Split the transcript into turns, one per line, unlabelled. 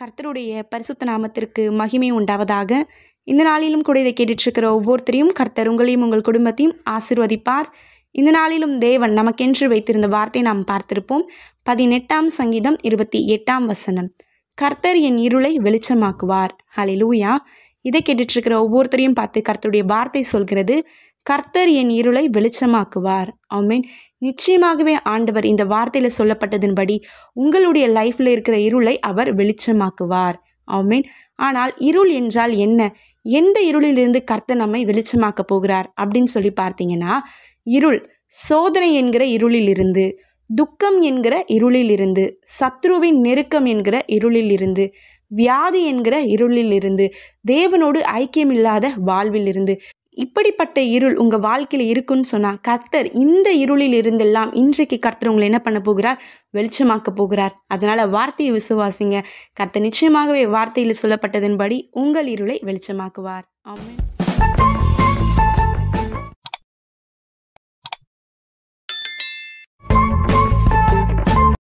கர்த்தருடைய பரிசுத்த நாமத்திற்கு மகிமை உண்டாவதாக இந்த நாளிலும் கூட இதை கேட்டுட்ருக்கிற ஒவ்வொருத்தரையும் கர்த்தர் உங்களையும் உங்கள் குடும்பத்தையும் ஆசிர்வதிப்பார் இந்த நாளிலும் தேவன் நமக்கென்று வைத்திருந்த வார்த்தை நாம் பார்த்திருப்போம் பதினெட்டாம் சங்கீதம் இருபத்தி எட்டாம் வசனம் கர்த்தர் என் இருளை வெளிச்சமாக்குவார் ஹலிலூயா இதை கேட்டுட்ருக்கிற ஒவ்வொருத்தரையும் பார்த்து கர்த்தருடைய வார்த்தை சொல்கிறது கர்த்தர் என் இருளை வெளிச்சமாக்குவார் ஆமீன் நிச்சயமாகவே ஆண்டவர் இந்த வார்த்தையில் சொல்லப்பட்டதன்படி உங்களுடைய லைஃப்பில் இருக்கிற இருளை அவர் வெளிச்சமாக்குவார் ஆமீன் ஆனால் இருள் என்றால் என்ன எந்த இருளிலிருந்து கர்த்தர் நம்மை வெளிச்சமாக்க போகிறார் அப்படின்னு சொல்லி பார்த்தீங்கன்னா இருள் சோதனை என்கிற இருளிலிருந்து துக்கம் என்கிற இருளிலிருந்து சத்ருவின் நெருக்கம் என்கிற இருளிலிருந்து வியாதி என்கிற இருளிலிருந்து தேவனோடு ஐக்கியமில்லாத வாழ்விலிருந்து இப்படிப்பட்ட இருள் உங்கள் வாழ்க்கையில் இருக்குன்னு சொன்னால் கர்த்தர் இந்த இருளில் இருந்தெல்லாம் இன்றைக்கு கர்த்தர் உங்களை என்ன பண்ண போகிறார் வெளிச்சமாக்க போகிறார் அதனால் வார்த்தையை விசுவாசிங்க கர்த்தர் நிச்சயமாகவே வார்த்தையில் சொல்லப்பட்டதன்படி உங்கள் இருளை வெளிச்சமாக்குவார் ஆமாம்